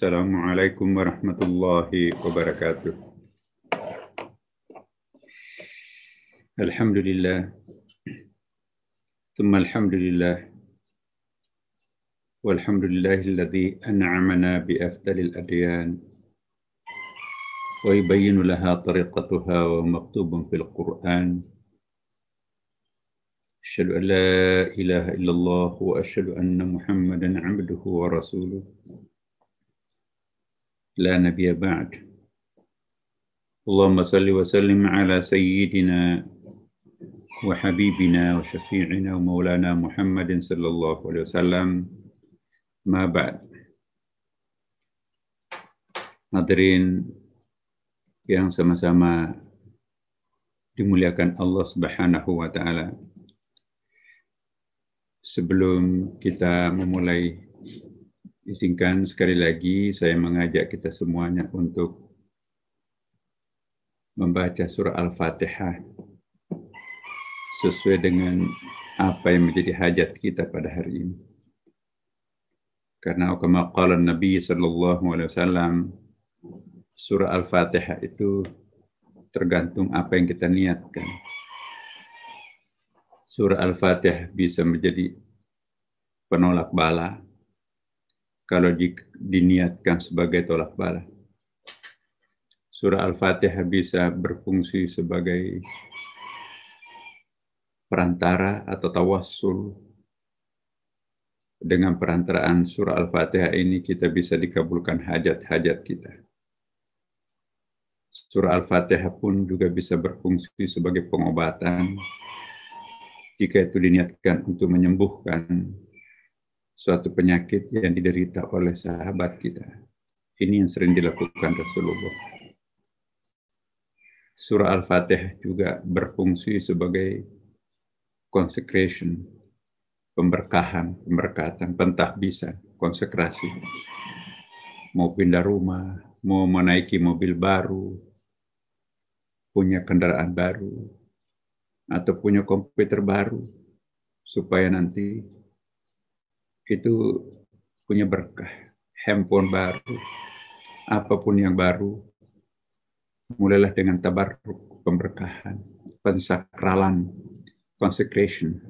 السلام عليكم ورحمة الله وبركاته الحمد لله ثم الحمد لله والحمد لله الذي أنعمنا بأفضل الأديان ويبين لها طريقتها ومكتوب في القرآن أشهد أن لا إله إلا الله وأشهد أن محمدا عبده ورسوله لا نبي بعد اللهم صل وسلم على سيدنا وحبيبنا وشفيعنا ومولانا محمد صلى الله عليه وسلم ما بعد Hadirin yang sama-sama dimuliakan Allah Subhanahu wa taala. Sebelum kita memulai Izinkan sekali lagi saya mengajak kita semuanya untuk membaca surah Al-Fatihah sesuai dengan apa yang menjadi hajat kita pada hari ini. Karena kama qala Nabi sallallahu alaihi wasallam surah Al-Fatihah itu tergantung apa yang kita niatkan. Surah Al-Fatihah bisa menjadi penolak bala, kalau di diniatkan sebagai tolak bala. Surah Al-Fatihah bisa berfungsi sebagai perantara atau tawassul. Dengan perantaraan surah Al-Fatihah ini kita bisa dikabulkan hajat-hajat kita. Surah Al-Fatihah pun juga bisa berfungsi sebagai pengobatan jika itu diniatkan untuk menyembuhkan suatu penyakit yang diderita oleh sahabat kita. Ini yang sering dilakukan Rasulullah. Surah Al-Fatihah juga berfungsi sebagai consecration, pemberkahan, pemberkatan, pentahbisan, konsekrasi. Mau pindah rumah, mau menaiki mobil baru, punya kendaraan baru, atau punya komputer baru, supaya nanti itu punya berkah. Handphone baru, apapun yang baru, mulailah dengan tabarruk, pemberkahan, pensakralan, consecration.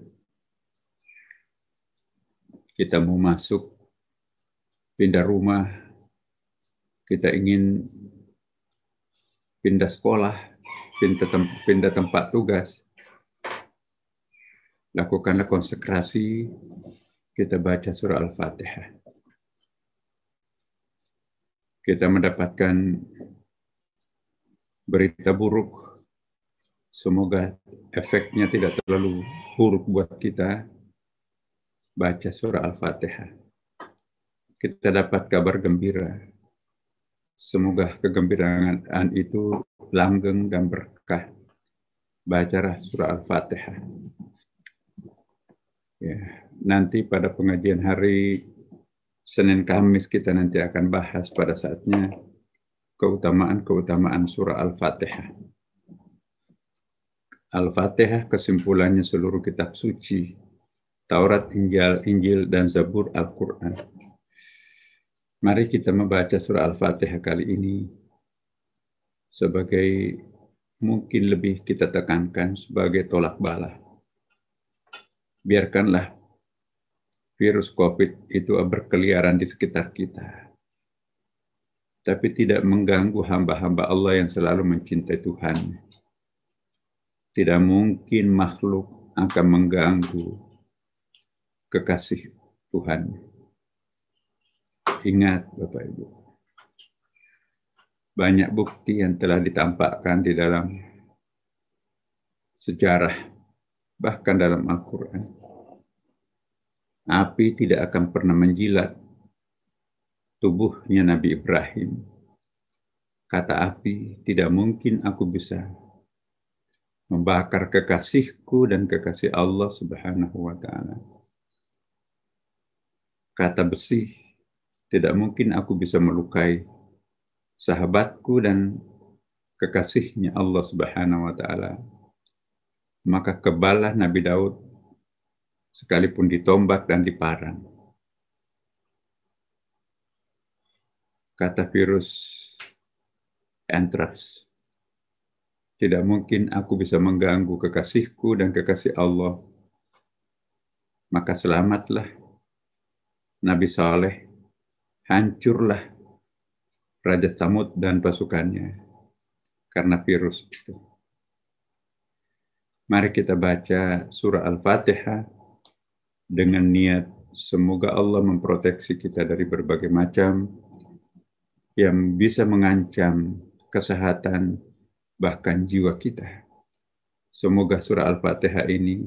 Kita mau masuk, pindah rumah, kita ingin pindah sekolah, pindah, tem pindah tempat tugas, lakukanlah konsekrasi, kita baca surah Al-Fatihah. Kita mendapatkan berita buruk. Semoga efeknya tidak terlalu buruk buat kita baca surah Al-Fatihah. Kita dapat kabar gembira. Semoga kegembiraan itu langgeng dan berkah. Baca surah Al-Fatihah. Ya, nanti pada pengajian hari Senin Kamis kita nanti akan bahas pada saatnya keutamaan-keutamaan surah Al-Fatihah. Al-Fatihah kesimpulannya seluruh kitab suci, Taurat, Injil, Injil dan Zabur Al-Qur'an. Mari kita membaca surah Al-Fatihah kali ini sebagai mungkin lebih kita tekankan sebagai tolak bala biarkanlah virus COVID itu berkeliaran di sekitar kita. Tapi tidak mengganggu hamba-hamba Allah yang selalu mencintai Tuhan. Tidak mungkin makhluk akan mengganggu kekasih Tuhan. Ingat Bapak Ibu, banyak bukti yang telah ditampakkan di dalam sejarah bahkan dalam Al-Quran. Api tidak akan pernah menjilat tubuhnya Nabi Ibrahim. Kata api, tidak mungkin aku bisa membakar kekasihku dan kekasih Allah Subhanahu wa Ta'ala. Kata besi, tidak mungkin aku bisa melukai sahabatku dan kekasihnya Allah Subhanahu wa Ta'ala maka kebalah Nabi Daud sekalipun ditombak dan diparang. Kata virus antraks, tidak mungkin aku bisa mengganggu kekasihku dan kekasih Allah. Maka selamatlah Nabi Saleh, hancurlah Raja Samud dan pasukannya karena virus itu. Mari kita baca surah Al-Fatihah dengan niat semoga Allah memproteksi kita dari berbagai macam yang bisa mengancam kesehatan bahkan jiwa kita. Semoga surah Al-Fatihah ini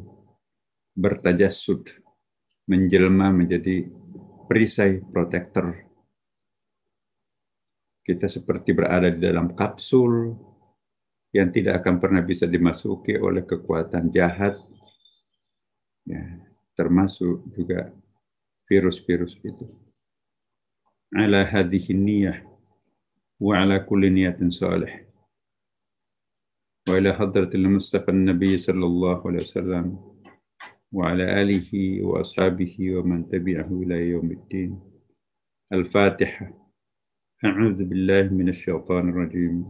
bertajasud, menjelma menjadi perisai protektor. Kita seperti berada di dalam kapsul yang tidak akan pernah bisa dimasuki oleh kekuatan jahat, ya, termasuk juga virus-virus itu. Ala hadhihi niyah wa ala kulli niyatin salih. Wa ila hadratil Mustafa Nabi sallallahu alaihi wasallam wa ala alihi wa ashabihi wa man tabi'ahu ila yaumiddin. Al-Fatiha. A'udzu billahi minasy syaithanir rajim.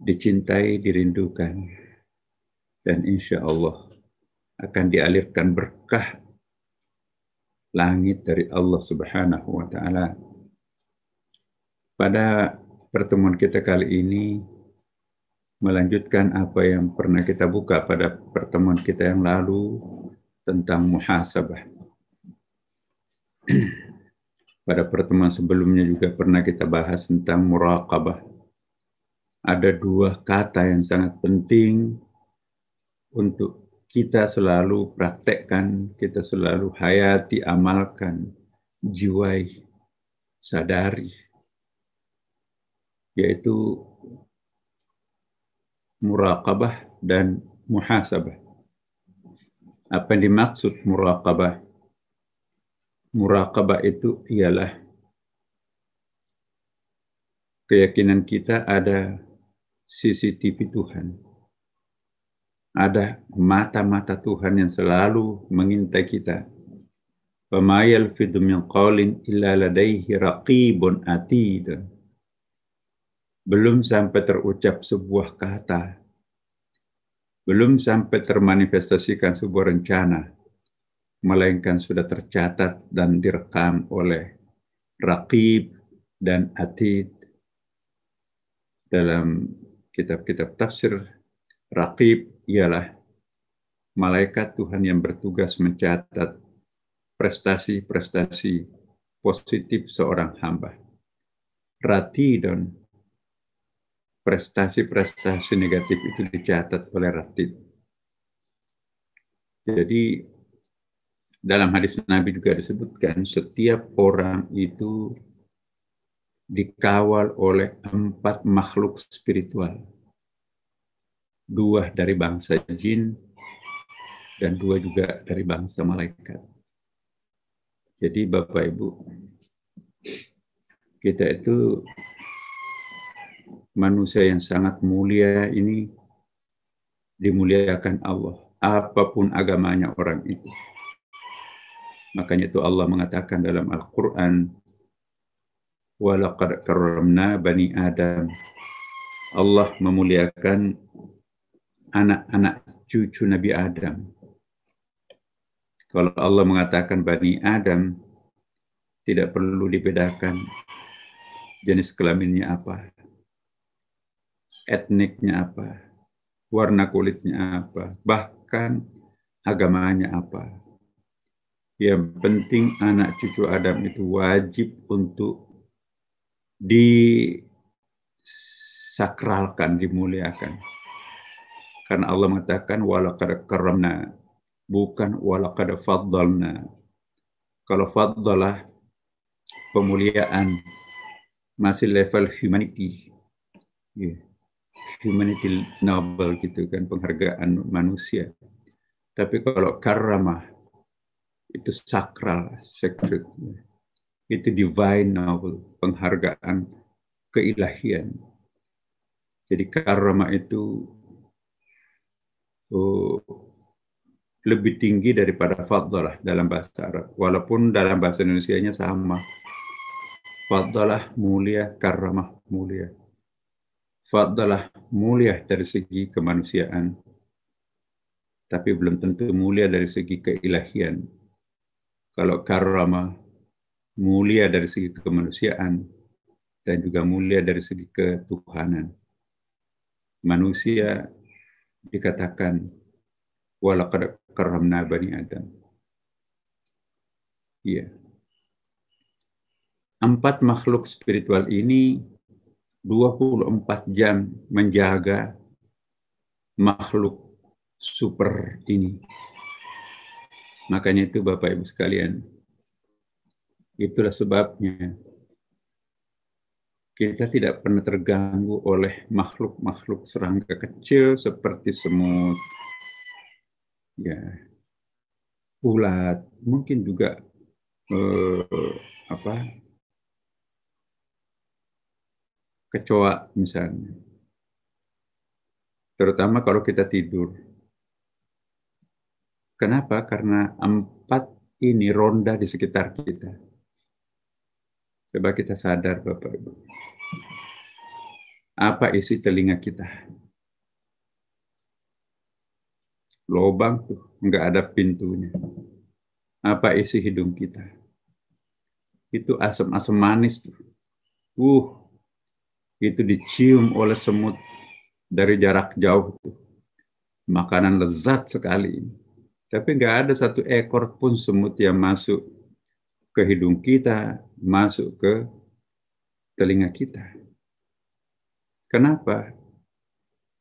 dicintai, dirindukan. Dan insya Allah akan dialirkan berkah langit dari Allah Subhanahu wa taala. Pada pertemuan kita kali ini melanjutkan apa yang pernah kita buka pada pertemuan kita yang lalu tentang muhasabah. pada pertemuan sebelumnya juga pernah kita bahas tentang muraqabah ada dua kata yang sangat penting untuk kita selalu praktekkan, kita selalu hayati, amalkan, jiwai, sadari, yaitu muraqabah dan muhasabah. Apa yang dimaksud muraqabah? Muraqabah itu ialah keyakinan kita ada CCTV Tuhan. Ada mata-mata Tuhan yang selalu mengintai kita. Pemayal fidum yang قَوْلٍ illa ladaihi raqibun atidun. Belum sampai terucap sebuah kata. Belum sampai termanifestasikan sebuah rencana. Melainkan sudah tercatat dan direkam oleh Raqib dan Atid dalam kitab-kitab tafsir Raqib ialah malaikat Tuhan yang bertugas mencatat prestasi-prestasi positif seorang hamba. Ratidon, prestasi-prestasi negatif itu dicatat oleh ratid. Jadi dalam hadis Nabi juga disebutkan setiap orang itu dikawal oleh empat makhluk spiritual. Dua dari bangsa jin dan dua juga dari bangsa malaikat. Jadi Bapak Ibu, kita itu manusia yang sangat mulia ini dimuliakan Allah. Apapun agamanya orang itu. Makanya itu Allah mengatakan dalam Al-Quran, walaqad karamna bani Adam. Allah memuliakan anak-anak cucu Nabi Adam. Kalau Allah mengatakan bani Adam, tidak perlu dibedakan jenis kelaminnya apa, etniknya apa, warna kulitnya apa, bahkan agamanya apa. Yang penting anak cucu Adam itu wajib untuk disakralkan, dimuliakan. Karena Allah mengatakan walaqad karamna bukan walaqad faddalna. Kalau faddalah pemuliaan masih level humanity. Yeah. Humanity noble gitu kan penghargaan manusia. Tapi kalau karamah itu sakral, sacred. Yeah itu divine novel, penghargaan keilahian. Jadi karma itu oh, lebih tinggi daripada fadlah dalam bahasa Arab. Walaupun dalam bahasa Indonesia-nya sama. Fadlah mulia, karma mulia. Fadlah mulia dari segi kemanusiaan. Tapi belum tentu mulia dari segi keilahian. Kalau karamah mulia dari segi kemanusiaan dan juga mulia dari segi ketuhanan. Manusia dikatakan walaqad karamna bani Adam. Iya. Empat makhluk spiritual ini 24 jam menjaga makhluk super ini. Makanya itu Bapak Ibu sekalian, Itulah sebabnya kita tidak pernah terganggu oleh makhluk-makhluk serangga kecil seperti semut, ya, ulat, mungkin juga eh, apa kecoa misalnya. Terutama kalau kita tidur. Kenapa? Karena empat ini ronda di sekitar kita Coba kita sadar Bapak Ibu. Apa isi telinga kita? Lobang tuh, nggak ada pintunya. Apa isi hidung kita? Itu asam-asam manis tuh. Uh, itu dicium oleh semut dari jarak jauh tuh. Makanan lezat sekali Tapi nggak ada satu ekor pun semut yang masuk ke hidung kita, masuk ke telinga kita. Kenapa?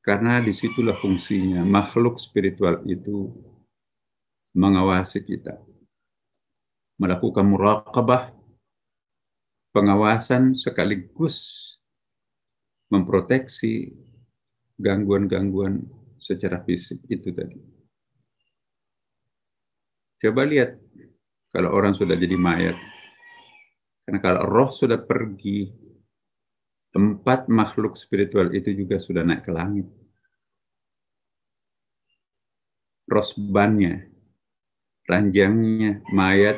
Karena disitulah fungsinya makhluk spiritual itu mengawasi kita. Melakukan muraqabah, pengawasan sekaligus memproteksi gangguan-gangguan secara fisik itu tadi. Coba lihat kalau orang sudah jadi mayat, karena kalau roh sudah pergi, empat makhluk spiritual itu juga sudah naik ke langit. Rosbannya, ranjangnya, mayat,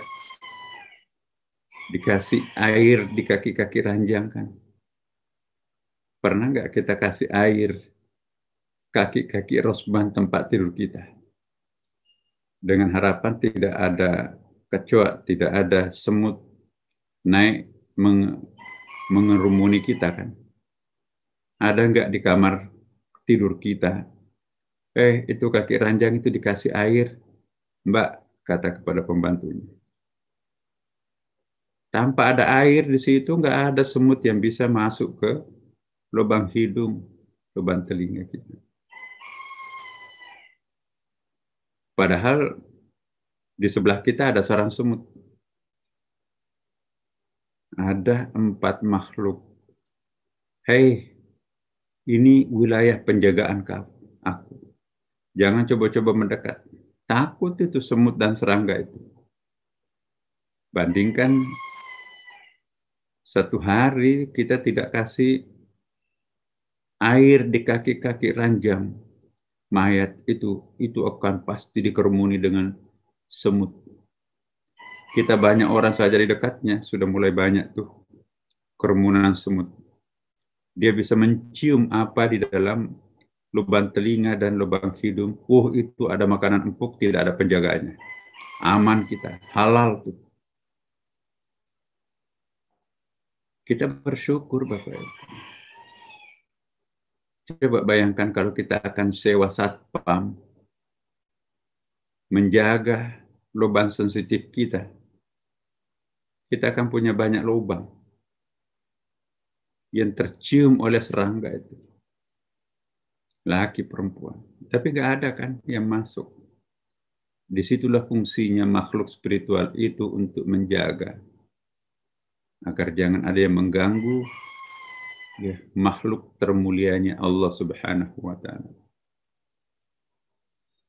dikasih air di kaki-kaki ranjang kan. Pernah nggak kita kasih air kaki-kaki rosban tempat tidur kita? Dengan harapan tidak ada kecoa, tidak ada semut, naik meng, mengerumuni kita kan. Ada nggak di kamar tidur kita? Eh, itu kaki ranjang itu dikasih air. Mbak, kata kepada pembantunya. Tanpa ada air di situ, nggak ada semut yang bisa masuk ke lubang hidung, lubang telinga kita. Padahal di sebelah kita ada sarang semut ada empat makhluk. Hei, ini wilayah penjagaan aku. Jangan coba-coba mendekat. Takut itu semut dan serangga itu. Bandingkan satu hari kita tidak kasih air di kaki-kaki ranjang Mayat itu, itu akan pasti dikerumuni dengan semut kita banyak orang saja di dekatnya, sudah mulai banyak tuh kerumunan semut. Dia bisa mencium apa di dalam lubang telinga dan lubang hidung. Uh, itu ada makanan empuk, tidak ada penjaganya. Aman kita, halal tuh. Kita bersyukur Bapak Ibu. Coba bayangkan kalau kita akan sewa satpam menjaga lubang sensitif kita kita akan punya banyak lubang yang tercium oleh serangga itu. Laki perempuan. Tapi gak ada kan yang masuk. Disitulah fungsinya makhluk spiritual itu untuk menjaga. Agar jangan ada yang mengganggu ya, makhluk termulianya Allah subhanahu wa ta'ala.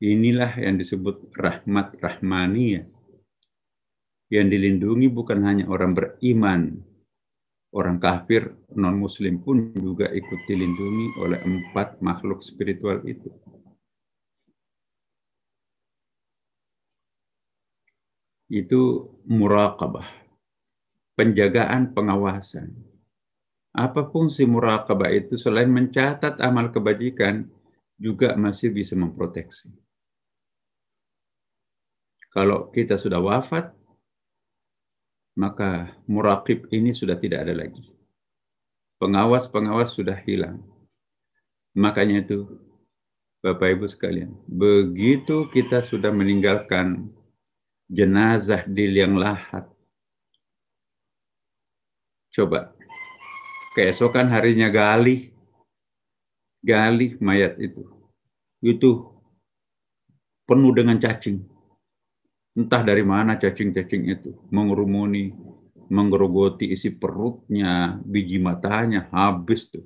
Inilah yang disebut rahmat rahmania yang dilindungi bukan hanya orang beriman, orang kafir, non-muslim pun juga ikut dilindungi oleh empat makhluk spiritual itu. Itu muraqabah, penjagaan pengawasan. Apa fungsi muraqabah itu selain mencatat amal kebajikan, juga masih bisa memproteksi. Kalau kita sudah wafat, maka murakib ini sudah tidak ada lagi. Pengawas-pengawas sudah hilang. Makanya itu, Bapak Ibu sekalian, begitu kita sudah meninggalkan jenazah di liang lahat, coba keesokan harinya gali, gali mayat itu. Itu penuh dengan cacing Entah dari mana cacing-cacing itu mengerumuni, menggerogoti isi perutnya, biji matanya habis tuh.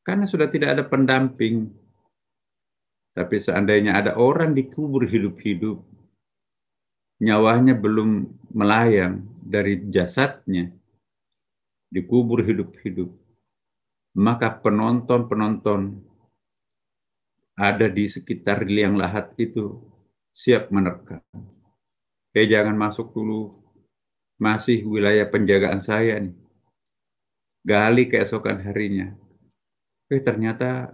Karena sudah tidak ada pendamping. Tapi seandainya ada orang dikubur hidup-hidup, nyawanya belum melayang dari jasadnya, dikubur hidup-hidup, maka penonton-penonton ada di sekitar liang lahat itu siap menerka. Eh jangan masuk dulu, masih wilayah penjagaan saya nih. Gali keesokan harinya. Eh ternyata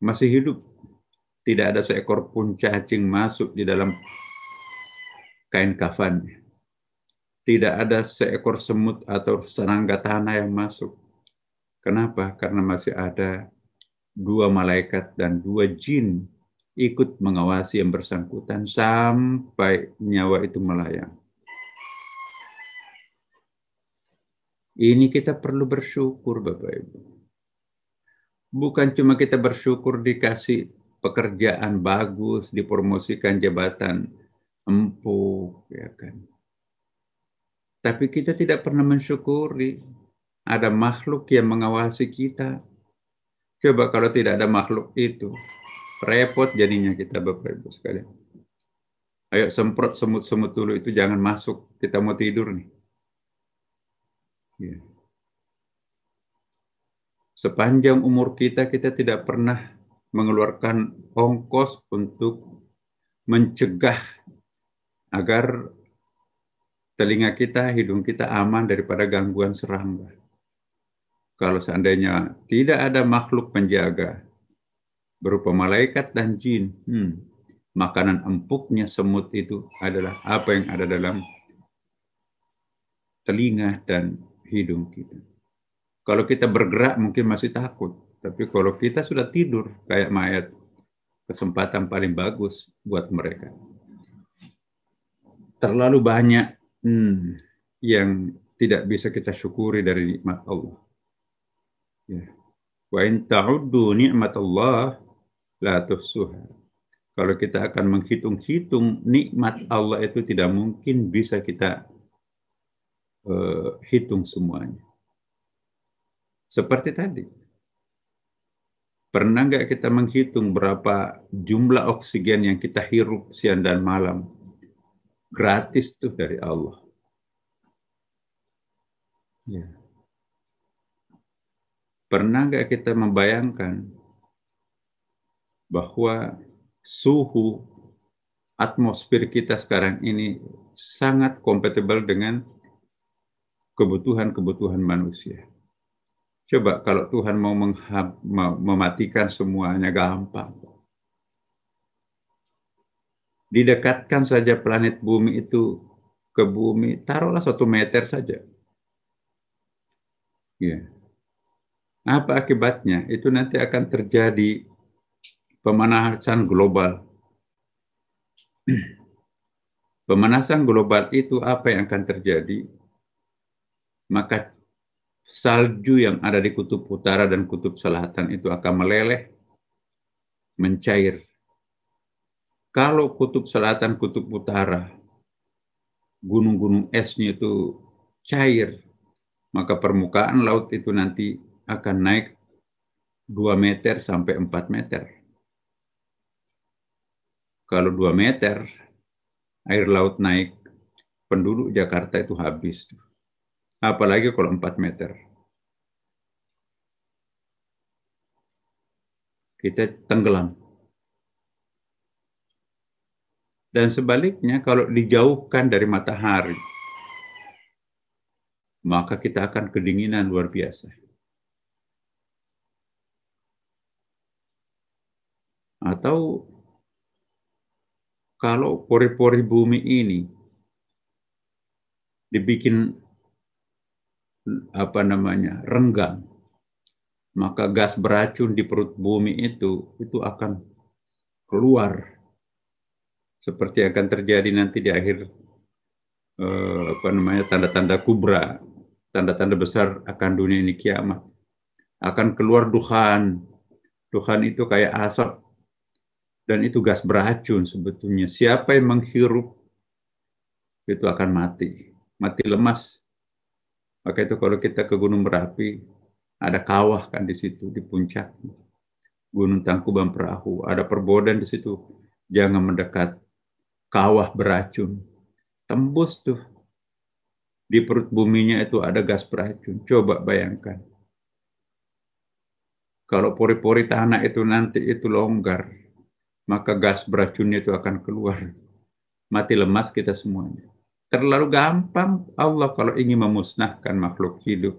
masih hidup. Tidak ada seekor pun cacing masuk di dalam kain kafannya. Tidak ada seekor semut atau serangga tanah yang masuk. Kenapa? Karena masih ada dua malaikat dan dua jin ikut mengawasi yang bersangkutan sampai nyawa itu melayang. Ini kita perlu bersyukur Bapak Ibu. Bukan cuma kita bersyukur dikasih pekerjaan bagus, dipromosikan jabatan empuk, ya kan. Tapi kita tidak pernah mensyukuri ada makhluk yang mengawasi kita, Coba kalau tidak ada makhluk itu, repot jadinya kita Bapak Ibu sekalian. Ayo semprot semut-semut dulu itu jangan masuk, kita mau tidur nih. Ya. Sepanjang umur kita, kita tidak pernah mengeluarkan ongkos untuk mencegah agar telinga kita, hidung kita aman daripada gangguan serangga kalau seandainya tidak ada makhluk penjaga berupa malaikat dan jin, hmm, makanan empuknya semut itu adalah apa yang ada dalam telinga dan hidung kita. Kalau kita bergerak mungkin masih takut, tapi kalau kita sudah tidur kayak mayat, kesempatan paling bagus buat mereka. Terlalu banyak hmm, yang tidak bisa kita syukuri dari nikmat Allah. Ya. Wa in ta'uddu ni'matallah la tuhsuha. Kalau kita akan menghitung-hitung nikmat Allah itu tidak mungkin bisa kita uh, hitung semuanya. Seperti tadi, Pernah nggak kita menghitung berapa jumlah oksigen yang kita hirup siang dan malam? Gratis tuh dari Allah. Ya. Pernah nggak kita membayangkan bahwa suhu atmosfer kita sekarang ini sangat kompatibel dengan kebutuhan-kebutuhan manusia. Coba kalau Tuhan mau, menghab, mau mematikan semuanya gampang. Didekatkan saja planet bumi itu ke bumi, taruhlah satu meter saja. Ya. Apa akibatnya? Itu nanti akan terjadi pemanasan global. Pemanasan global itu apa yang akan terjadi? Maka salju yang ada di kutub utara dan kutub selatan itu akan meleleh, mencair. Kalau kutub selatan, kutub utara, gunung-gunung esnya itu cair, maka permukaan laut itu nanti akan naik 2 meter sampai 4 meter. Kalau 2 meter, air laut naik, penduduk Jakarta itu habis. Apalagi kalau 4 meter. Kita tenggelam. Dan sebaliknya, kalau dijauhkan dari matahari, maka kita akan kedinginan luar biasa Atau kalau pori-pori bumi ini dibikin apa namanya renggang, maka gas beracun di perut bumi itu itu akan keluar seperti akan terjadi nanti di akhir eh, apa namanya tanda-tanda kubra, tanda-tanda besar akan dunia ini kiamat. Akan keluar duhan. Duhan itu kayak asap dan itu gas beracun sebetulnya. Siapa yang menghirup itu akan mati, mati lemas. Maka itu kalau kita ke Gunung Merapi, ada kawah kan di situ, di puncak. Gunung Tangkuban Perahu, ada perbodan di situ. Jangan mendekat. Kawah beracun. Tembus tuh. Di perut buminya itu ada gas beracun. Coba bayangkan. Kalau pori-pori tanah itu nanti itu longgar, maka gas beracunnya itu akan keluar. Mati lemas kita semuanya. Terlalu gampang Allah kalau ingin memusnahkan makhluk hidup.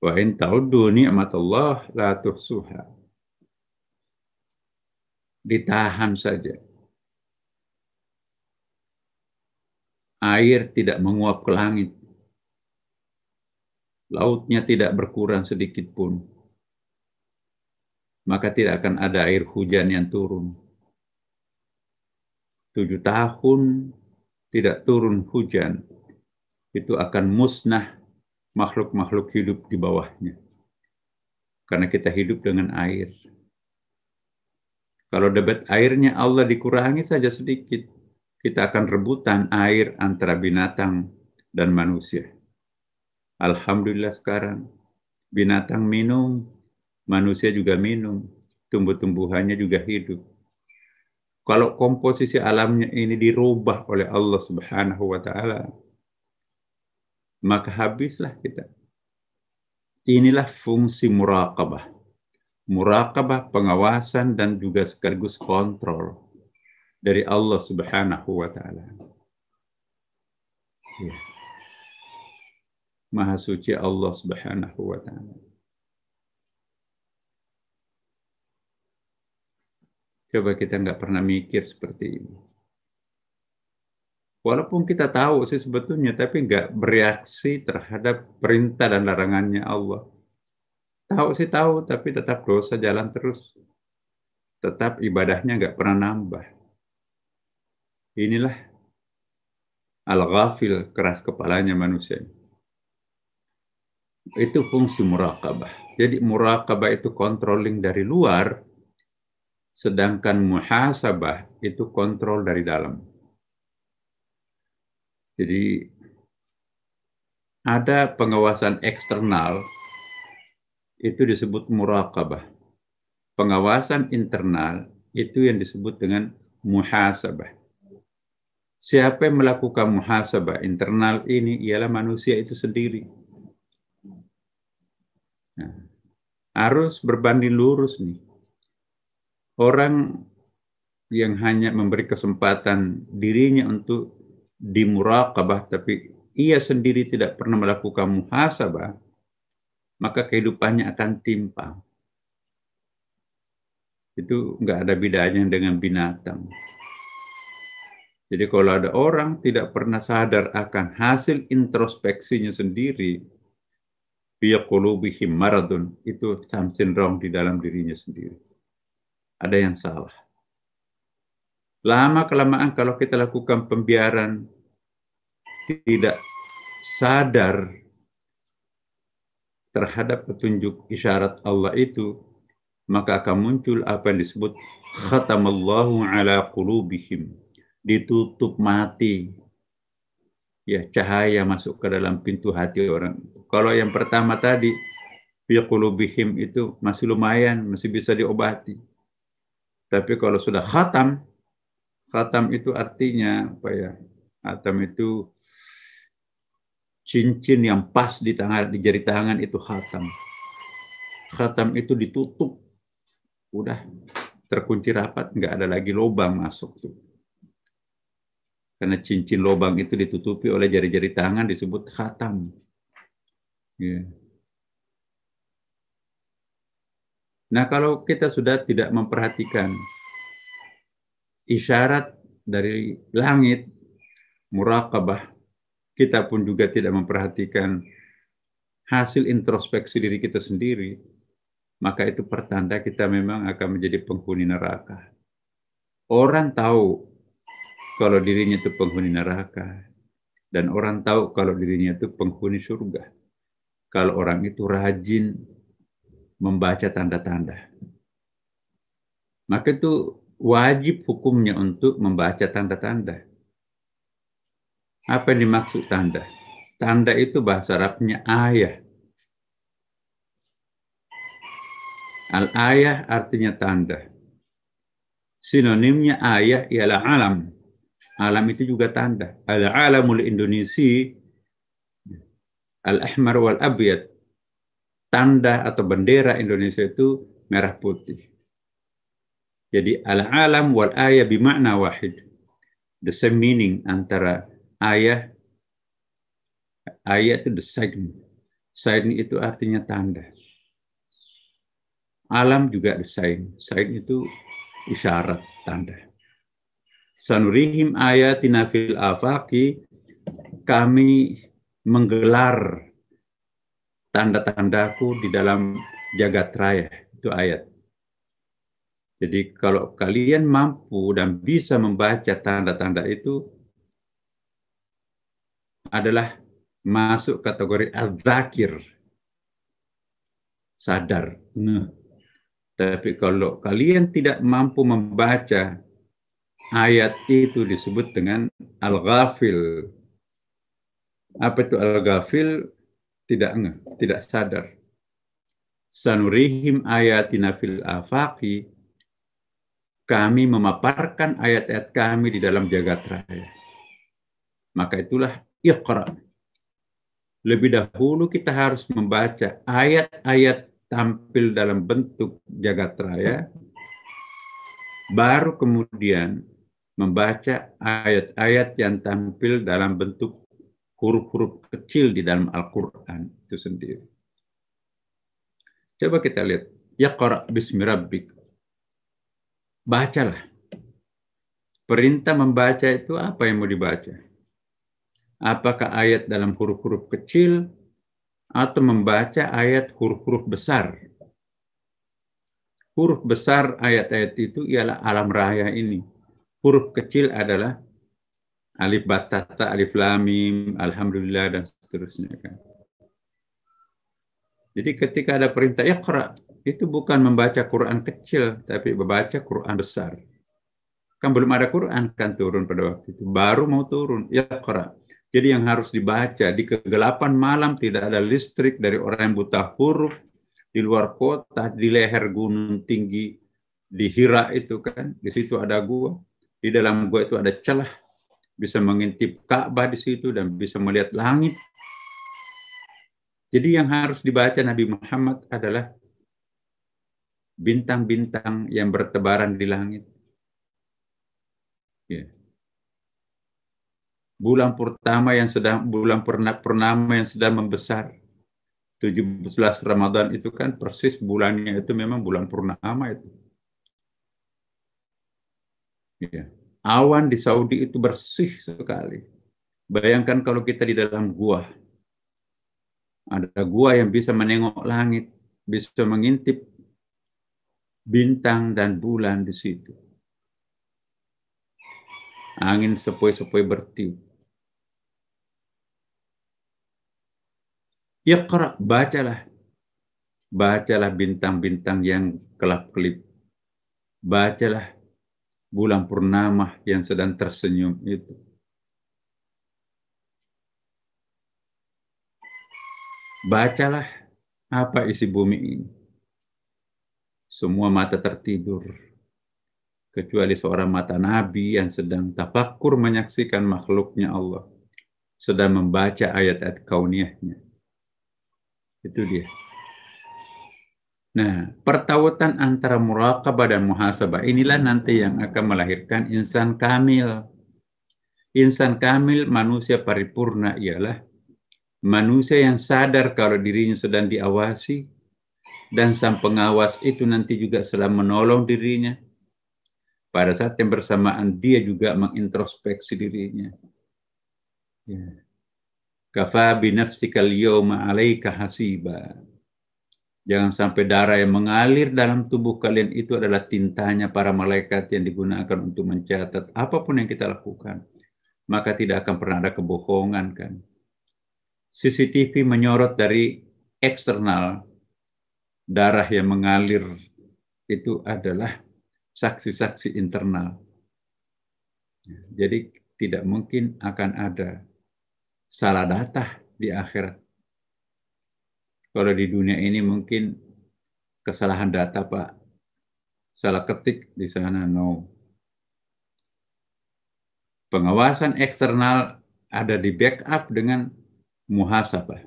Wa in ta'uddu ni'matallah la tuhsuha. Ditahan saja. Air tidak menguap ke langit. Lautnya tidak berkurang sedikit pun maka tidak akan ada air hujan yang turun. Tujuh tahun tidak turun hujan, itu akan musnah makhluk-makhluk hidup di bawahnya. Karena kita hidup dengan air. Kalau debat airnya Allah dikurangi saja sedikit, kita akan rebutan air antara binatang dan manusia. Alhamdulillah sekarang, binatang minum, manusia juga minum, tumbuh-tumbuhannya juga hidup. Kalau komposisi alamnya ini dirubah oleh Allah Subhanahu wa taala, maka habislah kita. Inilah fungsi muraqabah. Muraqabah pengawasan dan juga sekaligus kontrol dari Allah Subhanahu wa taala. Ya. Maha suci Allah Subhanahu wa taala. Coba kita nggak pernah mikir seperti ini. Walaupun kita tahu sih sebetulnya, tapi nggak bereaksi terhadap perintah dan larangannya Allah. Tahu sih tahu, tapi tetap dosa jalan terus. Tetap ibadahnya nggak pernah nambah. Inilah al-ghafil, keras kepalanya manusia itu fungsi murakabah. Jadi murakabah itu controlling dari luar, Sedangkan muhasabah itu kontrol dari dalam. Jadi ada pengawasan eksternal itu disebut muraqabah. Pengawasan internal itu yang disebut dengan muhasabah. Siapa yang melakukan muhasabah internal ini ialah manusia itu sendiri. Nah, harus berbanding lurus nih orang yang hanya memberi kesempatan dirinya untuk dimuraqabah tapi ia sendiri tidak pernah melakukan muhasabah maka kehidupannya akan timpang itu nggak ada bedanya dengan binatang jadi kalau ada orang tidak pernah sadar akan hasil introspeksinya sendiri maradun itu sindrom di dalam dirinya sendiri ada yang salah. Lama kelamaan kalau kita lakukan pembiaran tidak sadar terhadap petunjuk isyarat Allah itu, maka akan muncul apa yang disebut khatamallahu ala qulubihim. Ditutup mati. Ya, cahaya masuk ke dalam pintu hati orang. Kalau yang pertama tadi, fi itu masih lumayan, masih bisa diobati. Tapi kalau sudah khatam, khatam itu artinya apa ya? Khatam itu cincin yang pas di tangan di jari tangan itu khatam. Khatam itu ditutup. Udah terkunci rapat, nggak ada lagi lubang masuk tuh. Karena cincin lubang itu ditutupi oleh jari-jari tangan disebut khatam. Yeah. Nah, kalau kita sudah tidak memperhatikan isyarat dari langit, murakabah, kita pun juga tidak memperhatikan hasil introspeksi diri kita sendiri, maka itu pertanda kita memang akan menjadi penghuni neraka. Orang tahu kalau dirinya itu penghuni neraka, dan orang tahu kalau dirinya itu penghuni surga. Kalau orang itu rajin membaca tanda-tanda. Maka itu wajib hukumnya untuk membaca tanda-tanda. Apa yang dimaksud tanda? Tanda itu bahasa Arabnya ayah. Al-ayah artinya tanda. Sinonimnya ayah ialah alam. Alam itu juga tanda. Al-alamul indonesia al-ahmar wal abiyat tanda atau bendera Indonesia itu merah putih. Jadi al-alam wal ayah bimakna wahid. The same meaning antara ayah ayah itu the sign. Sign itu artinya tanda. Alam juga the sign. Sign itu isyarat tanda. Sanurihim ayatina fil afaki, kami menggelar tanda-tandaku di dalam jagat raya. Itu ayat. Jadi kalau kalian mampu dan bisa membaca tanda-tanda itu adalah masuk kategori al-zakir. Sadar. Nuh. Tapi kalau kalian tidak mampu membaca ayat itu disebut dengan al-ghafil. Apa itu al-ghafil? tidak ngeh, tidak sadar. Sanurihim ayatina fil afaqi. Kami memaparkan ayat-ayat kami di dalam jagat raya. Maka itulah iqra. Lebih dahulu kita harus membaca ayat-ayat tampil dalam bentuk jagat raya, baru kemudian membaca ayat-ayat yang tampil dalam bentuk huruf-huruf kecil di dalam Al-Quran itu sendiri. Coba kita lihat. Yaqra bismi rabbik. Bacalah. Perintah membaca itu apa yang mau dibaca? Apakah ayat dalam huruf-huruf kecil atau membaca ayat huruf-huruf besar? Huruf besar ayat-ayat itu ialah alam raya ini. Huruf kecil adalah alif batata, alif lamim, alhamdulillah dan seterusnya kan. Jadi ketika ada perintah ikhra, itu bukan membaca Quran kecil, tapi membaca Quran besar. Kan belum ada Quran kan turun pada waktu itu, baru mau turun, ikhra. Jadi yang harus dibaca di kegelapan malam tidak ada listrik dari orang yang buta huruf di luar kota di leher gunung tinggi di Hira itu kan di situ ada gua di dalam gua itu ada celah bisa mengintip Ka'bah di situ dan bisa melihat langit. Jadi yang harus dibaca Nabi Muhammad adalah bintang-bintang yang bertebaran di langit. Ya. Bulan pertama yang sedang bulan purnama yang sedang membesar. 17 Ramadan itu kan persis bulannya itu memang bulan purnama itu. Ya awan di Saudi itu bersih sekali. Bayangkan kalau kita di dalam gua. Ada gua yang bisa menengok langit, bisa mengintip bintang dan bulan di situ. Angin sepoi-sepoi bertiup. Iqra, bacalah. Bacalah bintang-bintang yang kelap-kelip. Bacalah bulan purnama yang sedang tersenyum itu. Bacalah apa isi bumi ini. Semua mata tertidur. Kecuali seorang mata nabi yang sedang tafakur menyaksikan makhluknya Allah. Sedang membaca ayat-ayat kauniahnya. Itu dia. Nah, pertautan antara muraqabah dan muhasabah inilah nanti yang akan melahirkan insan kamil. Insan kamil manusia paripurna ialah manusia yang sadar kalau dirinya sedang diawasi dan sang pengawas itu nanti juga sedang menolong dirinya. Pada saat yang bersamaan dia juga mengintrospeksi dirinya. Ya. Kafa binafsikal yawma alaika hasibah. Jangan sampai darah yang mengalir dalam tubuh kalian itu adalah tintanya para malaikat yang digunakan untuk mencatat apapun yang kita lakukan. Maka tidak akan pernah ada kebohongan kan. CCTV menyorot dari eksternal darah yang mengalir itu adalah saksi-saksi internal. Jadi tidak mungkin akan ada salah data di akhirat kalau di dunia ini mungkin kesalahan data, Pak. Salah ketik di sana, no. Pengawasan eksternal ada di backup dengan muhasabah.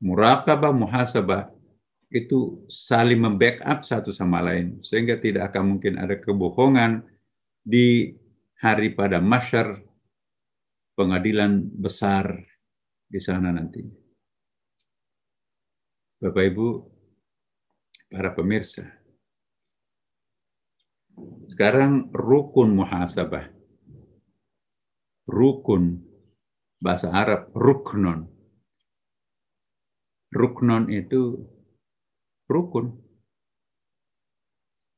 Murakabah, muhasabah itu saling membackup satu sama lain sehingga tidak akan mungkin ada kebohongan di hari pada masyar pengadilan besar di sana nantinya. Bapak Ibu, para pemirsa. Sekarang rukun muhasabah. Rukun bahasa Arab ruknon. Ruknon itu rukun.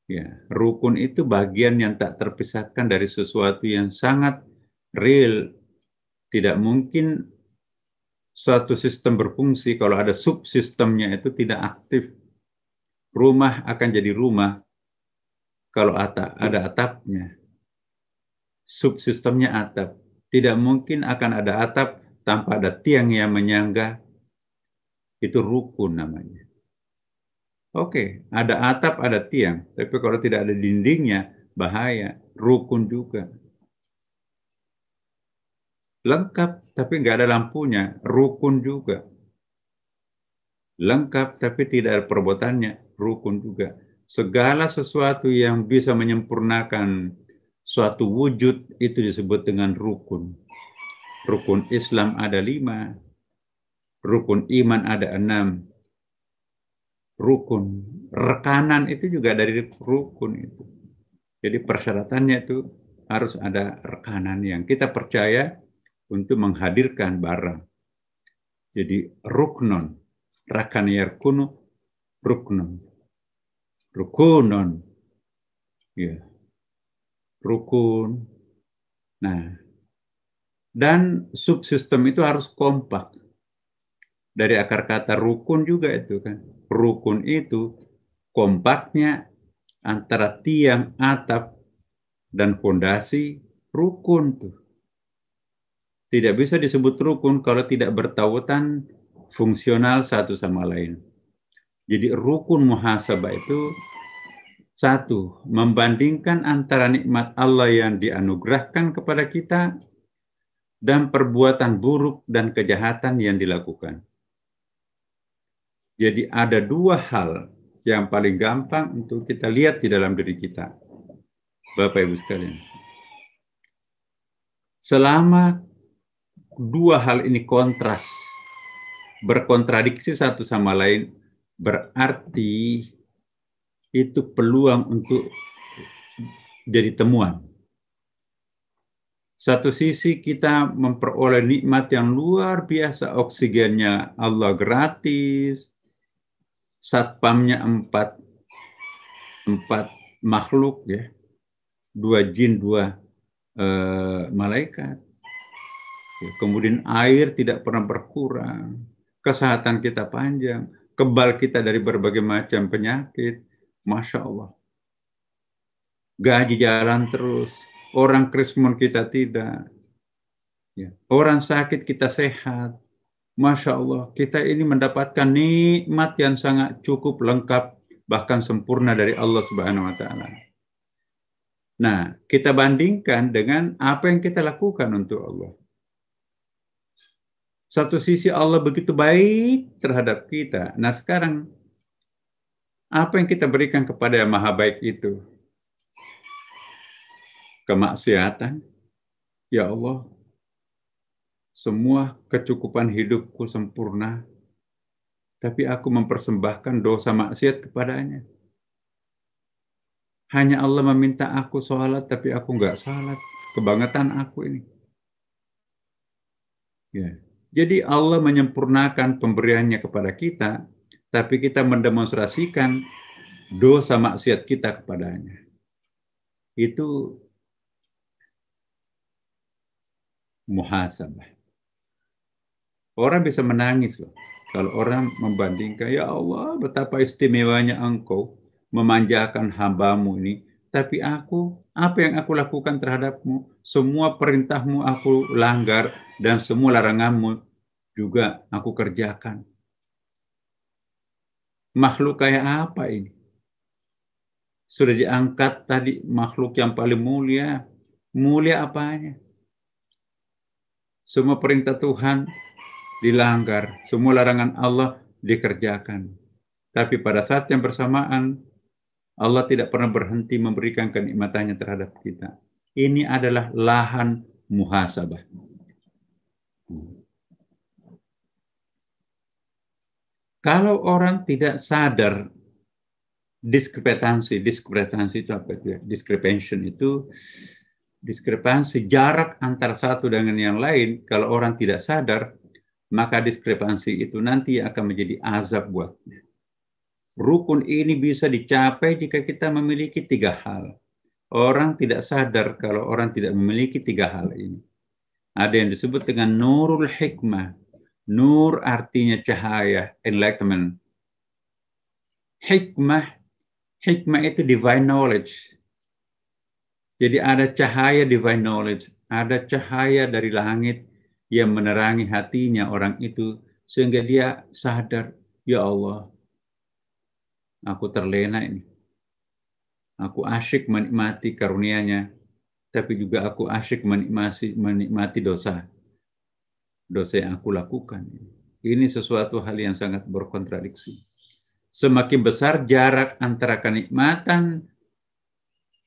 Ya, rukun itu bagian yang tak terpisahkan dari sesuatu yang sangat real. Tidak mungkin suatu sistem berfungsi kalau ada subsistemnya itu tidak aktif. Rumah akan jadi rumah kalau atap, ada atapnya. Subsistemnya atap. Tidak mungkin akan ada atap tanpa ada tiang yang menyangga. Itu rukun namanya. Oke, ada atap, ada tiang. Tapi kalau tidak ada dindingnya, bahaya. Rukun juga. Lengkap tapi nggak ada lampunya, rukun juga. Lengkap tapi tidak ada perbuatannya, rukun juga. Segala sesuatu yang bisa menyempurnakan suatu wujud itu disebut dengan rukun. Rukun Islam ada lima, rukun iman ada enam, rukun rekanan itu juga dari rukun itu. Jadi persyaratannya itu harus ada rekanan yang kita percaya untuk menghadirkan barang. Jadi ruknon, rakan kuno, ruknon. Rukunon. Ya. Rukun. Nah, dan subsistem itu harus kompak. Dari akar kata rukun juga itu kan. Rukun itu kompaknya antara tiang atap dan fondasi rukun tuh tidak bisa disebut rukun kalau tidak bertautan fungsional satu sama lain. Jadi rukun muhasabah itu satu, membandingkan antara nikmat Allah yang dianugerahkan kepada kita dan perbuatan buruk dan kejahatan yang dilakukan. Jadi ada dua hal yang paling gampang untuk kita lihat di dalam diri kita. Bapak Ibu sekalian. Selama dua hal ini kontras, berkontradiksi satu sama lain, berarti itu peluang untuk jadi temuan. Satu sisi kita memperoleh nikmat yang luar biasa, oksigennya Allah gratis, satpamnya empat, empat makhluk ya, dua jin, dua uh, malaikat. Ya, kemudian air tidak pernah berkurang, kesehatan kita panjang, kebal kita dari berbagai macam penyakit. Masya Allah. Gaji jalan terus, orang krismon kita tidak. Ya. Orang sakit kita sehat. Masya Allah, kita ini mendapatkan nikmat yang sangat cukup lengkap, bahkan sempurna dari Allah Subhanahu wa Ta'ala. Nah, kita bandingkan dengan apa yang kita lakukan untuk Allah. Satu sisi Allah begitu baik terhadap kita. Nah sekarang, apa yang kita berikan kepada yang maha baik itu? Kemaksiatan? Ya Allah, semua kecukupan hidupku sempurna, tapi aku mempersembahkan dosa maksiat kepadanya. Hanya Allah meminta aku sholat, tapi aku nggak sholat. Kebangetan aku ini. Ya. Jadi Allah menyempurnakan pemberiannya kepada kita, tapi kita mendemonstrasikan dosa maksiat kita kepadanya. Itu muhasabah. Orang bisa menangis loh. Kalau orang membandingkan, ya Allah betapa istimewanya engkau memanjakan hambamu ini. Tapi aku, apa yang aku lakukan terhadapmu? Semua perintahmu aku langgar dan semua laranganmu juga aku kerjakan. Makhluk kayak apa ini? Sudah diangkat tadi makhluk yang paling mulia. Mulia apanya? Semua perintah Tuhan dilanggar. Semua larangan Allah dikerjakan. Tapi pada saat yang bersamaan, Allah tidak pernah berhenti memberikan kenikmatannya terhadap kita. Ini adalah lahan muhasabah. Kalau orang tidak sadar diskrepansi, diskrepansi itu apa itu ya? Discrepancy itu diskrepansi jarak antara satu dengan yang lain. Kalau orang tidak sadar, maka diskrepansi itu nanti akan menjadi azab buatnya. Rukun ini bisa dicapai jika kita memiliki tiga hal. Orang tidak sadar kalau orang tidak memiliki tiga hal ini. Ada yang disebut dengan nurul hikmah, Nur artinya cahaya, enlightenment. Hikmah, hikmah itu divine knowledge. Jadi ada cahaya divine knowledge, ada cahaya dari langit yang menerangi hatinya orang itu sehingga dia sadar, ya Allah, aku terlena ini. Aku asyik menikmati karunianya, tapi juga aku asyik menikmati, menikmati dosa dosa yang aku lakukan. Ini sesuatu hal yang sangat berkontradiksi. Semakin besar jarak antara kenikmatan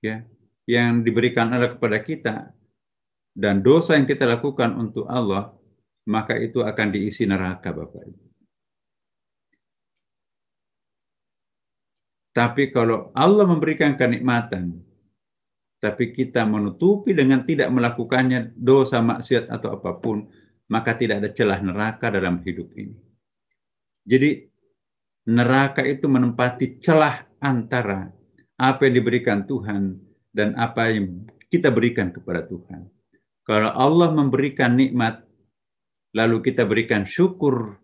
ya yang diberikan Allah kepada kita dan dosa yang kita lakukan untuk Allah, maka itu akan diisi neraka, Bapak Ibu. Tapi kalau Allah memberikan kenikmatan, tapi kita menutupi dengan tidak melakukannya dosa, maksiat, atau apapun, maka tidak ada celah neraka dalam hidup ini. Jadi neraka itu menempati celah antara apa yang diberikan Tuhan dan apa yang kita berikan kepada Tuhan. Kalau Allah memberikan nikmat, lalu kita berikan syukur,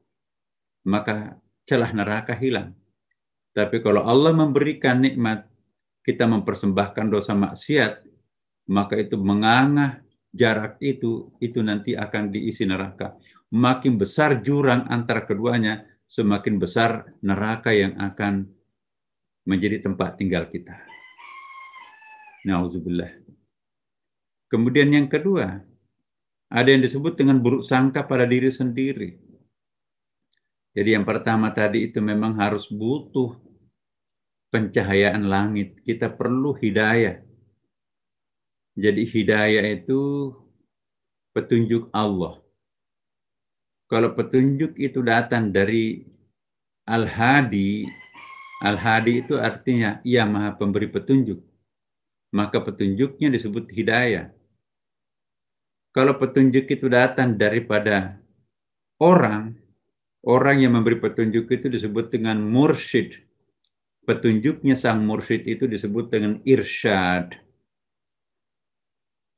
maka celah neraka hilang. Tapi kalau Allah memberikan nikmat, kita mempersembahkan dosa maksiat, maka itu mengangah jarak itu, itu nanti akan diisi neraka. Makin besar jurang antara keduanya, semakin besar neraka yang akan menjadi tempat tinggal kita. Nauzubillah. Kemudian yang kedua, ada yang disebut dengan buruk sangka pada diri sendiri. Jadi yang pertama tadi itu memang harus butuh pencahayaan langit. Kita perlu hidayah jadi hidayah itu petunjuk Allah. Kalau petunjuk itu datang dari Al-Hadi, Al-Hadi itu artinya ia maha pemberi petunjuk. Maka petunjuknya disebut hidayah. Kalau petunjuk itu datang daripada orang, orang yang memberi petunjuk itu disebut dengan mursyid. Petunjuknya sang mursyid itu disebut dengan irsyad.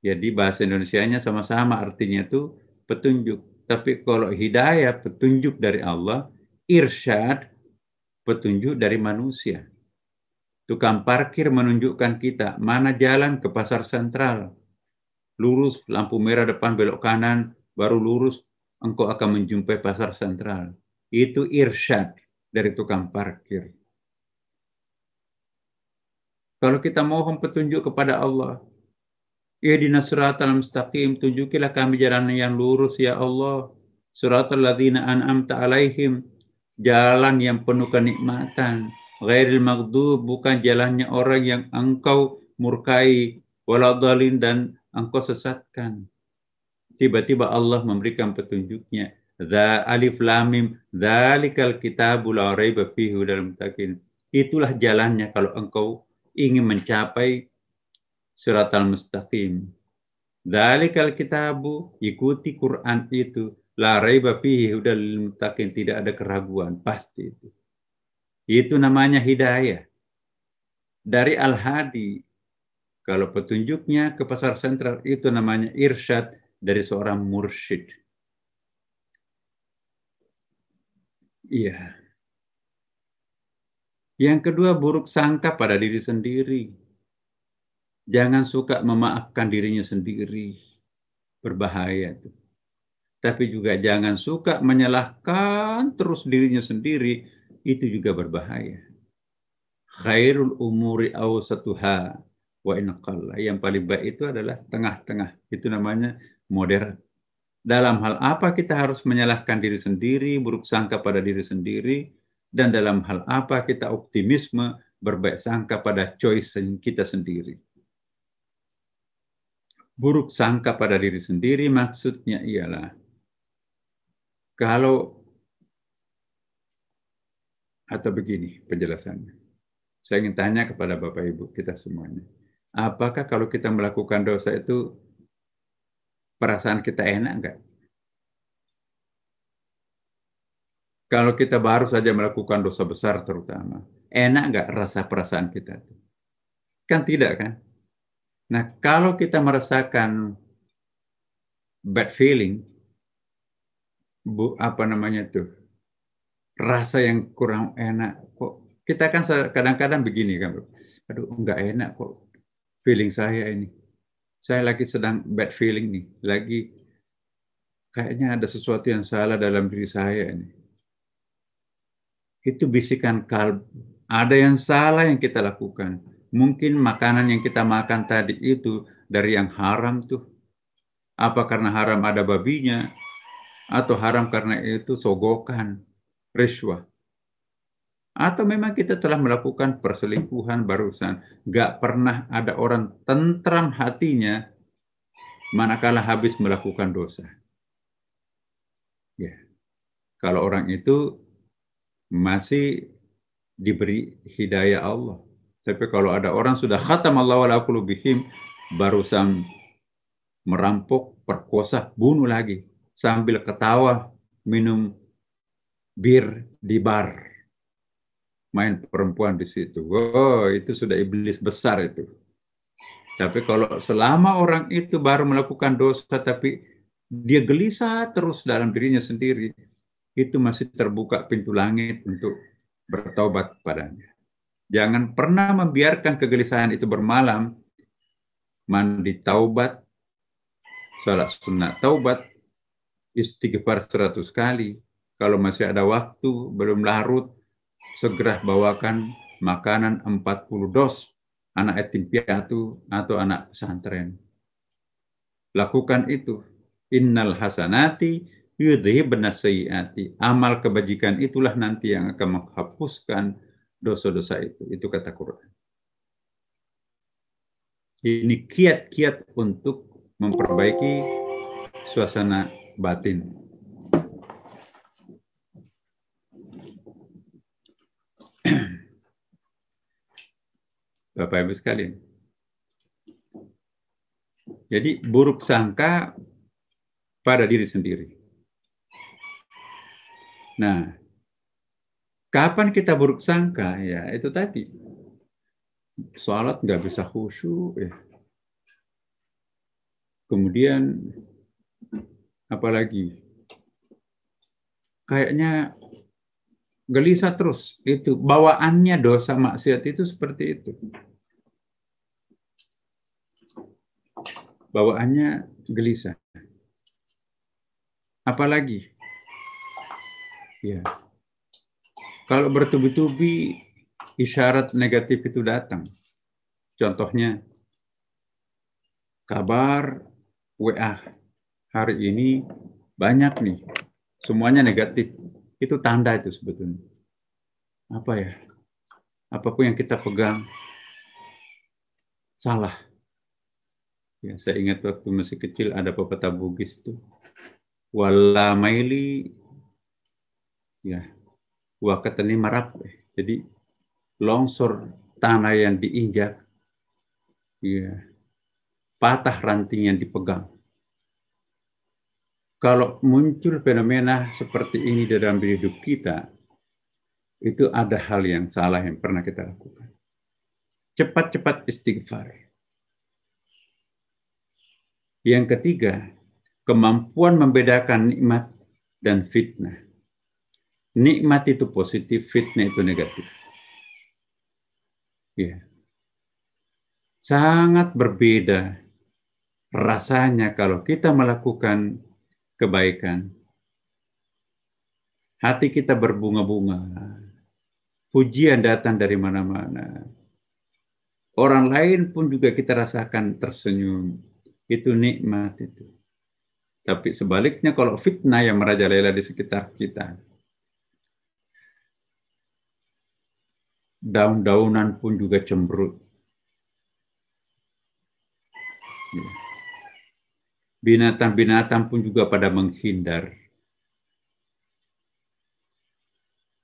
Jadi bahasa Indonesianya sama-sama artinya itu petunjuk. Tapi kalau hidayah petunjuk dari Allah, irsyad petunjuk dari manusia. Tukang parkir menunjukkan kita mana jalan ke pasar sentral. Lurus lampu merah depan belok kanan, baru lurus engkau akan menjumpai pasar sentral. Itu irsyad dari tukang parkir. Kalau kita mohon petunjuk kepada Allah, Ihdina ya, suratal mustaqim, tunjukilah kami jalan yang lurus ya Allah. suratul ladhina an'amta alaihim, jalan yang penuh kenikmatan. Ghairil maghdub, bukan jalannya orang yang engkau murkai, waladhalin dan engkau sesatkan. Tiba-tiba Allah memberikan petunjuknya. Dha alif lamim, dhalikal kitabul raiba fihi dalam takin. Itulah jalannya kalau engkau ingin mencapai al mustaqim. Dalikal kitabu, ikuti Quran itu. La raiba fihi hudal muttaqin, tidak ada keraguan, pasti itu. Itu namanya hidayah. Dari Al-Hadi, kalau petunjuknya ke pasar sentral itu namanya irsyad dari seorang mursyid. Iya. Yang kedua buruk sangka pada diri sendiri. Jangan suka memaafkan dirinya sendiri. Berbahaya itu. Tapi juga jangan suka menyalahkan terus dirinya sendiri. Itu juga berbahaya. Khairul umuri awsatuha wa inqalla. Yang paling baik itu adalah tengah-tengah. Itu namanya moderat. Dalam hal apa kita harus menyalahkan diri sendiri, buruk sangka pada diri sendiri, dan dalam hal apa kita optimisme, berbaik sangka pada choice kita sendiri buruk sangka pada diri sendiri maksudnya ialah kalau atau begini penjelasannya. Saya ingin tanya kepada Bapak Ibu kita semuanya. Apakah kalau kita melakukan dosa itu perasaan kita enak enggak? Kalau kita baru saja melakukan dosa besar terutama, enak enggak rasa perasaan kita itu? Kan tidak kan? Nah, kalau kita merasakan bad feeling, bu, apa namanya tuh, rasa yang kurang enak, kok kita kan kadang-kadang begini kan, bro. aduh nggak enak kok feeling saya ini, saya lagi sedang bad feeling nih, lagi kayaknya ada sesuatu yang salah dalam diri saya ini. Itu bisikan kalbu, ada yang salah yang kita lakukan Mungkin makanan yang kita makan tadi itu dari yang haram tuh. Apa karena haram ada babinya? Atau haram karena itu sogokan, riswa. Atau memang kita telah melakukan perselingkuhan barusan. Gak pernah ada orang tentram hatinya manakala habis melakukan dosa. Ya. Kalau orang itu masih diberi hidayah Allah. Tapi kalau ada orang sudah khatam Allah wala kulubihim, baru merampok, perkosa, bunuh lagi. Sambil ketawa, minum bir di bar. Main perempuan di situ. Oh, itu sudah iblis besar itu. Tapi kalau selama orang itu baru melakukan dosa, tapi dia gelisah terus dalam dirinya sendiri, itu masih terbuka pintu langit untuk bertobat padanya. Jangan pernah membiarkan kegelisahan itu bermalam. Mandi taubat, salat sunnah, taubat, istighfar seratus kali. Kalau masih ada waktu, belum larut, segera bawakan makanan 40 dos anak yatim piatu atau anak pesantren. Lakukan itu. Innal hasanati yudhi sayiati. Amal kebajikan itulah nanti yang akan menghapuskan dosa-dosa itu. Itu kata Quran. Ini kiat-kiat untuk memperbaiki suasana batin. Bapak Ibu sekalian. Jadi buruk sangka pada diri sendiri. Nah, Kapan kita buruk sangka? Ya, itu tadi. Salat nggak bisa khusyuk. Ya. Kemudian, apalagi? Kayaknya gelisah terus. Itu bawaannya dosa maksiat itu seperti itu. Bawaannya gelisah. Apalagi? Ya, kalau bertubi-tubi, isyarat negatif itu datang. Contohnya, kabar WA hari ini banyak nih, semuanya negatif. Itu tanda itu sebetulnya. Apa ya? Apapun yang kita pegang, salah. Ya, saya ingat waktu masih kecil ada pepatah Bugis tuh. Wala maili, ya marap marab. Eh, jadi longsor tanah yang diinjak, ya, patah ranting yang dipegang. Kalau muncul fenomena seperti ini dalam hidup kita, itu ada hal yang salah yang pernah kita lakukan. Cepat-cepat istighfar. Yang ketiga, kemampuan membedakan nikmat dan fitnah nikmat itu positif, fitnah itu negatif. Ya. Sangat berbeda rasanya kalau kita melakukan kebaikan. Hati kita berbunga-bunga. Pujian datang dari mana-mana. Orang lain pun juga kita rasakan tersenyum. Itu nikmat itu. Tapi sebaliknya kalau fitnah yang merajalela di sekitar kita, daun-daunan pun juga cemberut. Binatang-binatang pun juga pada menghindar.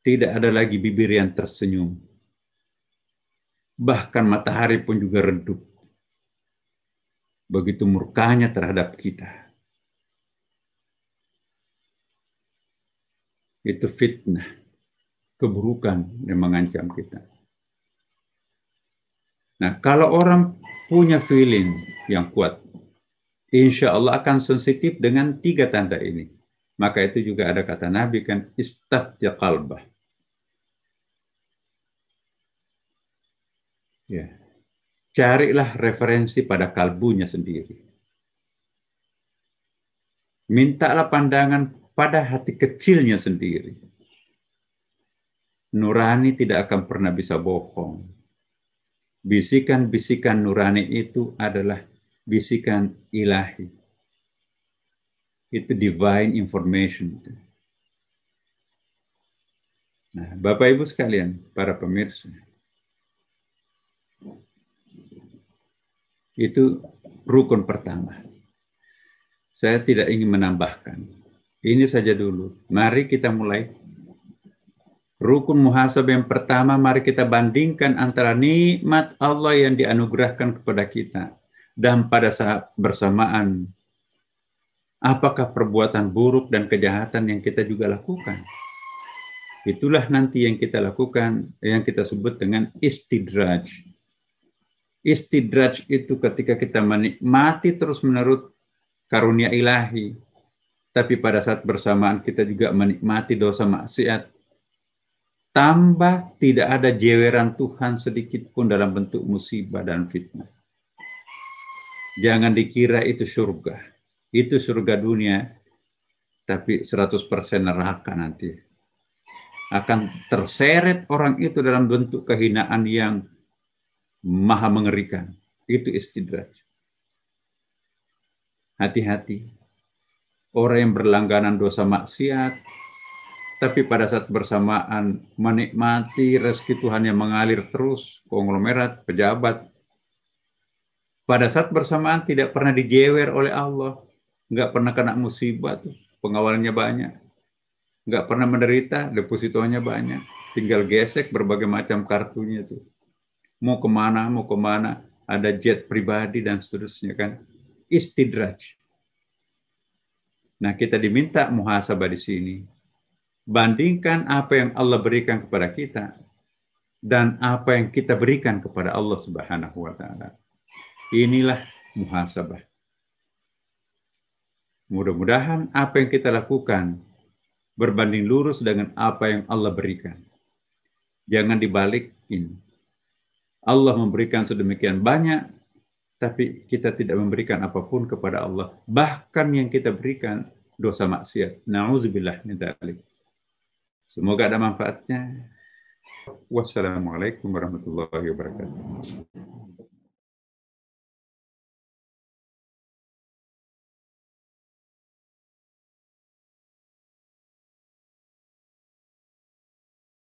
Tidak ada lagi bibir yang tersenyum. Bahkan matahari pun juga redup. Begitu murkanya terhadap kita. Itu fitnah keburukan yang mengancam kita. Nah, kalau orang punya feeling yang kuat, insya Allah akan sensitif dengan tiga tanda ini. Maka itu juga ada kata Nabi kan, ya qalbah. Ya. Carilah referensi pada kalbunya sendiri. Mintalah pandangan pada hati kecilnya sendiri Nurani tidak akan pernah bisa bohong. Bisikan-bisikan nurani itu adalah bisikan ilahi. Itu divine information. Nah, Bapak Ibu sekalian, para pemirsa, itu rukun pertama. Saya tidak ingin menambahkan. Ini saja dulu. Mari kita mulai Rukun muhasabah yang pertama, mari kita bandingkan antara nikmat Allah yang dianugerahkan kepada kita dan pada saat bersamaan apakah perbuatan buruk dan kejahatan yang kita juga lakukan. Itulah nanti yang kita lakukan, yang kita sebut dengan istidraj. Istidraj itu ketika kita menikmati terus menerus karunia ilahi, tapi pada saat bersamaan kita juga menikmati dosa maksiat, tambah tidak ada jeweran Tuhan sedikit pun dalam bentuk musibah dan fitnah. Jangan dikira itu surga. Itu surga dunia, tapi 100% neraka nanti. Akan terseret orang itu dalam bentuk kehinaan yang maha mengerikan. Itu istidraj. Hati-hati. Orang yang berlangganan dosa maksiat, tapi pada saat bersamaan menikmati rezeki Tuhan yang mengalir terus, konglomerat, pejabat, pada saat bersamaan tidak pernah dijewer oleh Allah, nggak pernah kena musibah tuh, pengawalannya banyak, nggak pernah menderita, depositonya banyak, tinggal gesek berbagai macam kartunya itu. mau kemana, mau kemana, ada jet pribadi dan seterusnya kan, istidraj. Nah kita diminta muhasabah di sini, bandingkan apa yang Allah berikan kepada kita dan apa yang kita berikan kepada Allah Subhanahu wa taala. Inilah muhasabah. Mudah-mudahan apa yang kita lakukan berbanding lurus dengan apa yang Allah berikan. Jangan dibalikin. Allah memberikan sedemikian banyak, tapi kita tidak memberikan apapun kepada Allah. Bahkan yang kita berikan dosa maksiat. Nauzubillah min dzalik. Semoga ada manfaatnya. Wassalamualaikum warahmatullahi wabarakatuh.